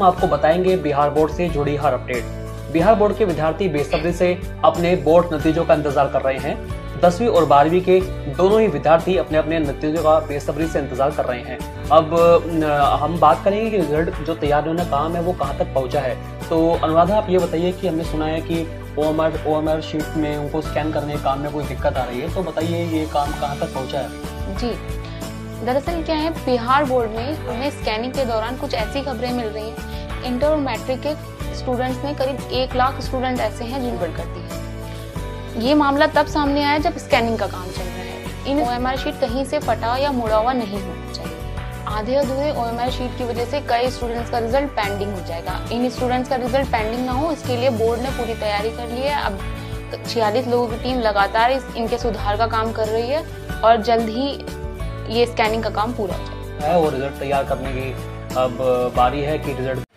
हम आपको बताएंगे बिहार बोर्ड से जुड़ी हर अपडेट बिहार बोर्ड के विद्यार्थी बेसब्री से अपने बोर्ड नतीजों का इंतजार कर रहे हैं दसवीं और बारहवीं के दोनों ही विद्यार्थी अपने अपने नतीजों का बेसब्री से इंतजार कर रहे हैं अब हम बात करेंगे कि रिजल्ट जो तैयार होने काम है वो कहाँ तक पहुँचा है तो अनुराधा आप ये बताइए कि हमने सुना है कि O M R O M R sheet में उनको स्कैन करने के काम में कोई दिक्कत आ रही है तो बताइए ये काम कहाँ तक पहुँचा है जी दरअसल क्या है बिहार बोर्ड में उन्हें स्कैनिंग के दौरान कुछ ऐसी खबरें मिल रही हैं इंटर और मैट्रिक के स्टूडेंट्स में करीब एक लाख स्टूडेंट ऐसे हैं जिन करती है ये मामला तब सामने आया जब स्कैनिंग का काम चल रहा है इन ओ शीट कहीं से फटा या मुड़ा हुआ नहीं होना चाहिए आधे अधूरे ओ शीट की वजह से कई स्टूडेंट्स का रिजल्ट पेंडिंग हो जाएगा इन स्टूडेंट्स का रिजल्ट पेंडिंग ना हो इसके लिए बोर्ड ने पूरी तैयारी कर ली है अब छियालीस लोगों की टीम लगातार इनके सुधार का काम कर रही है और जल्द ही ये स्कैनिंग का काम पूरा हो जाए और रिजल्ट तैयार करने की अब बारी है कि रिजल्ट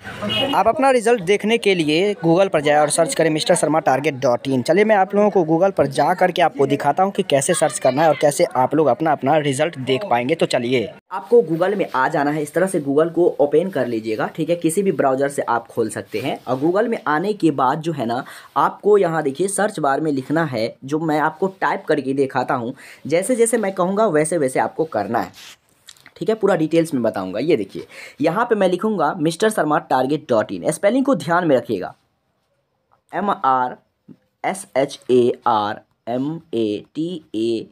आप अपना रिजल्ट देखने के लिए गूगल पर जाए और सर्च करें mister Sharma target dot in चलिए मैं आप लोगों को गूगल पर जा करके आपको दिखाता हूँ कि कैसे सर्च करना है और कैसे आप लोग अपना अपना रिजल्ट देख पाएंगे तो चलिए आपको गूगल में आ जाना है इस तरह से गूगल को ओपन कर लीजिएगा ठीक है किसी भी ब्राउजर से आप खोल सकते हैं और गूगल में आने के बाद जो है ना आपको यहाँ देखिए सर्च बार में लिखना है जो मैं आपको टाइप करके दिखाता हूँ जैसे जैसे मैं कहूँगा वैसे वैसे आपको करना है ठीक है पूरा डिटेल्स में बताऊंगा ये देखिए यहाँ पे मैं लिखूंगा mister Sharma target dot in spelling को ध्यान में रखिएगा M R S H A R M A T A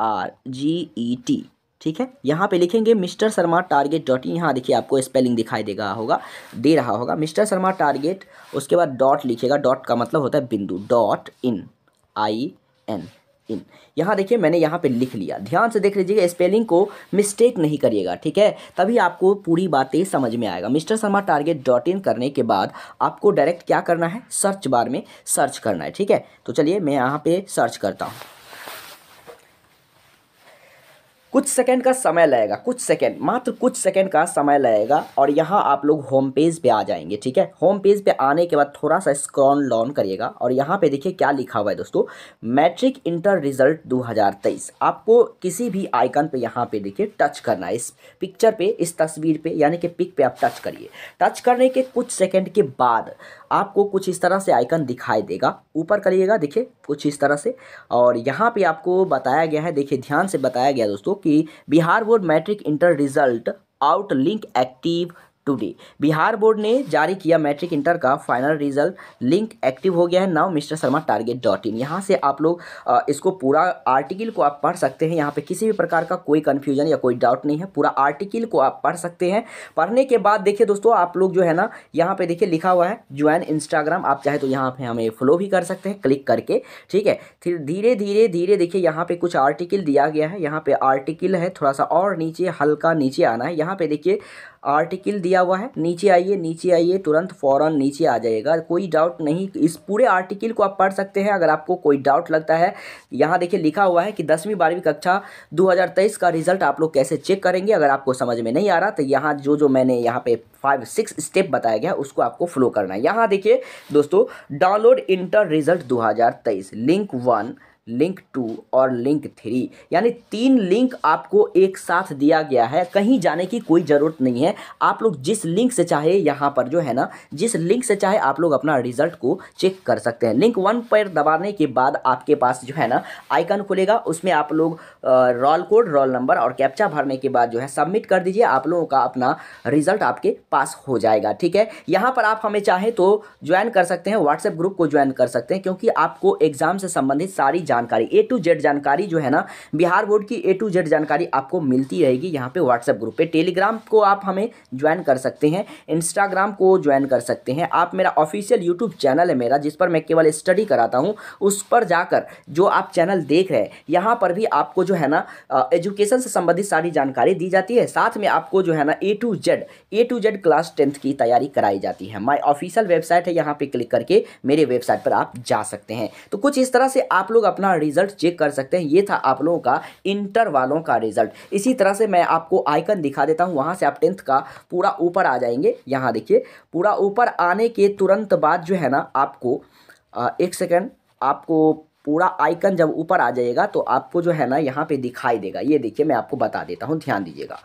R G E T ठीक है यहाँ पे लिखेंगे mister Sharma target dot in यहाँ देखिए आपको स्पेलिंग दिखाई देगा होगा दे रहा होगा मिस्टर शर्मा टारगेट उसके बाद डॉट लिखेगा डॉट का मतलब होता है बिंदु डॉट इन आई एन इन यहाँ देखिए मैंने यहाँ पे लिख लिया ध्यान से देख लीजिएगा स्पेलिंग को मिस्टेक नहीं करिएगा ठीक है तभी आपको पूरी बातें समझ में आएगा mister Sharma target dot in करने के बाद आपको डायरेक्ट क्या करना है सर्च बार में सर्च करना है ठीक है तो चलिए मैं यहाँ पर सर्च करता हूँ कुछ सेकंड का समय लगेगा कुछ सेकंड मात्र कुछ सेकंड का समय लगेगा और यहाँ आप लोग होम पेज पे आ जाएंगे ठीक है होम पेज पे आने के बाद थोड़ा सा स्क्रॉन लॉन करिएगा और यहाँ पे देखिए क्या लिखा हुआ है दोस्तों मैट्रिक इंटर रिजल्ट 2023 आपको किसी भी आइकन पे यहाँ पे देखिए टच करना है इस पिक्चर पे इस तस्वीर पर यानी कि पिक पे आप टच करिए टच करने के कुछ सेकेंड के बाद आपको कुछ इस तरह से आइकन दिखाई देगा ऊपर करिएगा देखिए कुछ इस तरह से और यहाँ पर आपको बताया गया है देखिए ध्यान से बताया गया दोस्तों कि Bihar board matric inter result out link active today Bihar board ने जारी किया मैट्रिक इंटर का फाइनल रिजल्ट लिंक एक्टिव हो गया है now mister Sharma target dot in यहाँ से आप लोग इसको पूरा आर्टिकल को आप पढ़ सकते हैं यहाँ पे किसी भी प्रकार का कोई कन्फ्यूजन या कोई डाउट नहीं है पूरा आर्टिकल को आप पढ़ सकते हैं पढ़ने के बाद देखिए दोस्तों आप लोग जो है ना यहाँ पे देखिए लिखा हुआ है ज्वाइन इंस्टाग्राम आप चाहे तो यहाँ पे हमें फॉलो भी कर सकते हैं क्लिक करके ठीक है फिर धीरे धीरे धीरे देखिए यहाँ पे कुछ आर्टिकल दिया गया है यहाँ पे आर्टिकल है थोड़ा सा और नीचे हल्का नीचे आना है यहाँ पे देखिए आर्टिकल दिया दिया हुआ है नीचे आइए नीचे आइए तुरंत फौरन नीचे आ जाएगा कोई डाउट नहीं इस पूरे आर्टिकल को आप पढ़ सकते हैं अगर आपको कोई डाउट लगता है यहाँ देखिए लिखा हुआ है कि दसवीं बारहवीं कक्षा दो का रिजल्ट आप लोग कैसे चेक करेंगे अगर आपको समझ में नहीं आ रहा तो यहाँ जो जो मैंने यहाँ पे फाइव सिक्स स्टेप बताया गया उसको आपको फॉलो करना है यहाँ देखिए दोस्तों download inter result 2023 link one link two और लिंक थ्री यानी तीन लिंक आपको एक साथ दिया गया है कहीं जाने की कोई ज़रूरत नहीं है आप लोग जिस लिंक से चाहे यहाँ पर जो है ना जिस लिंक से चाहे आप लोग अपना रिजल्ट को चेक कर सकते हैं लिंक वन पर दबाने के बाद आपके पास जो है ना आइकन खुलेगा उसमें आप लोग रोल कोड रोल नंबर और कैप्चा भरने के बाद जो है सबमिट कर दीजिए आप लोगों का अपना रिजल्ट आपके पास हो जाएगा ठीक है यहाँ पर आप हमें चाहें तो ज्वाइन कर सकते हैं व्हाट्सएप ग्रुप को ज्वाइन कर सकते हैं क्योंकि आपको एग्ज़ाम से संबंधित सारी जानकारी ए टू जेड जानकारी जो है ना बिहार बोर्ड की ए टू जेड जानकारी आपको मिलती रहेगी यहाँ पे व्हाट्सएप ग्रुप पे टेलीग्राम को आप हमें ज्वाइन कर सकते हैं इंस्टाग्राम को ज्वाइन कर सकते हैं आप मेरा ऑफिशियल यूट्यूब चैनल है मेरा जिस पर मैं केवल स्टडी कराता हूँ उस पर जाकर जो आप चैनल देख रहे हैं यहाँ पर भी आपको जो है ना एजुकेशन से संबंधित सारी जानकारी दी जाती है साथ में आपको जो है ना A to Z A to Z class tenth की तैयारी कराई जाती है माई ऑफिशियल वेबसाइट है यहाँ पर क्लिक करके मेरे वेबसाइट पर आप जा सकते हैं तो कुछ इस तरह से आप लोग अपने अपना रिजल्ट चेक कर सकते हैं ये था आप लोगों का इंटर वालों का रिजल्ट इसी तरह से मैं आपको आइकन दिखा देता हूँ वहाँ से आप टेंथ का पूरा ऊपर आ जाएंगे यहाँ देखिए पूरा ऊपर आने के तुरंत बाद जो है ना आपको एक सेकेंड आपको पूरा आइकन जब ऊपर आ जाएगा तो आपको जो है ना यहाँ पे दिखाई देगा ये देखिए मैं आपको बता देता हूँ ध्यान दीजिएगा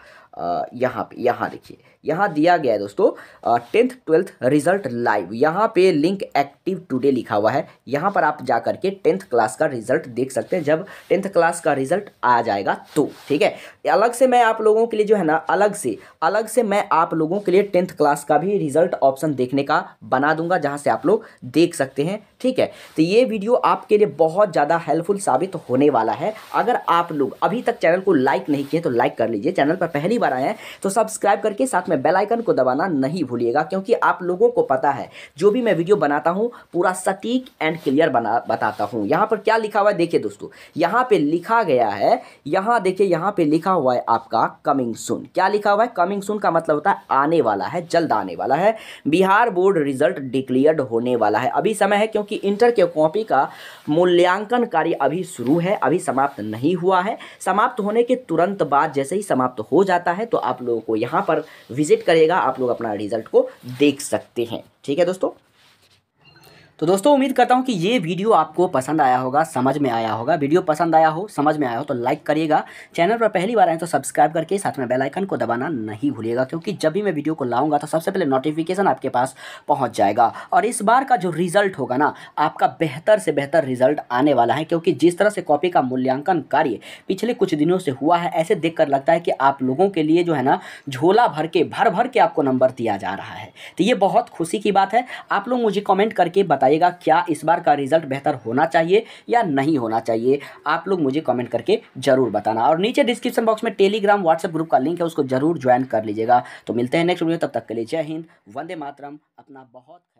यहाँ पे यहाँ देखिए यहाँ दिया गया है दोस्तों टेंथ ट्वेल्थ रिजल्ट लाइव यहाँ पे लिंक एक्टिव टुडे लिखा हुआ है यहाँ पर आप जा करके टेंथ क्लास का रिजल्ट देख सकते हैं जब टेंथ क्लास का रिजल्ट आ जाएगा तो ठीक है अलग से मैं आप लोगों के लिए जो है ना अलग से अलग से मैं आप लोगों के लिए टेंथ क्लास का भी रिजल्ट ऑप्शन देखने का बना दूंगा जहाँ से आप लोग देख सकते हैं ठीक है तो ये वीडियो आपके लिए बहुत ज़्यादा हेल्पफुल साबित होने वाला है अगर आप लोग अभी तक चैनल को लाइक नहीं किए तो लाइक कर लीजिए चैनल पर पहली बार बार आए हैं तो सब्सक्राइब करके साथ में बेलाइकन को दबाना नहीं भूलिएगा क्योंकि आप लोगों को पता है जो भी मैं वीडियो बनाता हूँ पूरा सटीक एंड क्लियर बना बताता हूँ यहाँ पर क्या लिखा हुआ है देखिए दोस्तों यहाँ पर लिखा गया है यहाँ देखिए यहाँ पर लिखा हुआ है आपका कमिंग सुन क्या लिखा हुआ है कमिंग सुन का मतलब होता है आने वाला है जल्द आने वाला है बिहार बोर्ड रिजल्ट डिक्लेयर्ड होने वाला है अभी समय है क्योंकि इंटर के कॉपी का मूल्यांकन कार्य अभी शुरू है अभी समाप्त नहीं हुआ है समाप्त होने के तुरंत बाद जैसे ही समाप्त हो जाता है है तो आप लोगों को यहाँ पर विजिट करेगा आप लोग अपना रिजल्ट को देख सकते हैं ठीक है दोस्तों तो दोस्तों उम्मीद करता हूँ कि ये वीडियो आपको पसंद आया होगा समझ में आया होगा वीडियो पसंद आया हो समझ में आया हो तो लाइक करिएगा चैनल पर पहली बार आए तो सब्सक्राइब करके साथ में बेल आइकन को दबाना नहीं भूलिएगा क्योंकि जब भी मैं वीडियो को लाऊंगा तो सबसे पहले नोटिफिकेशन आपके पास पहुँच जाएगा और इस बार का जो रिजल्ट होगा ना आपका बेहतर से बेहतर रिजल्ट आने वाला है क्योंकि जिस तरह से कॉपी का मूल्यांकन कार्य पिछले कुछ दिनों से हुआ है ऐसे देख कर लगता है कि आप लोगों के लिए जो है ना झोला भर के भर भर के आपको नंबर दिया जा रहा है तो ये बहुत खुशी की बात है आप लोग मुझे कॉमेंट करके बताइए बताइएगा क्या इस बार का रिजल्ट बेहतर होना चाहिए या नहीं होना चाहिए आप लोग मुझे कमेंट करके जरूर बताना और नीचे डिस्क्रिप्शन बॉक्स में टेलीग्राम व्हाट्सएप ग्रुप का लिंक है उसको जरूर ज्वाइन कर लीजिएगा तो मिलते हैं नेक्स्ट वीडियो तब तक के लिए जय हिंद वंदे मातरम अपना बहुत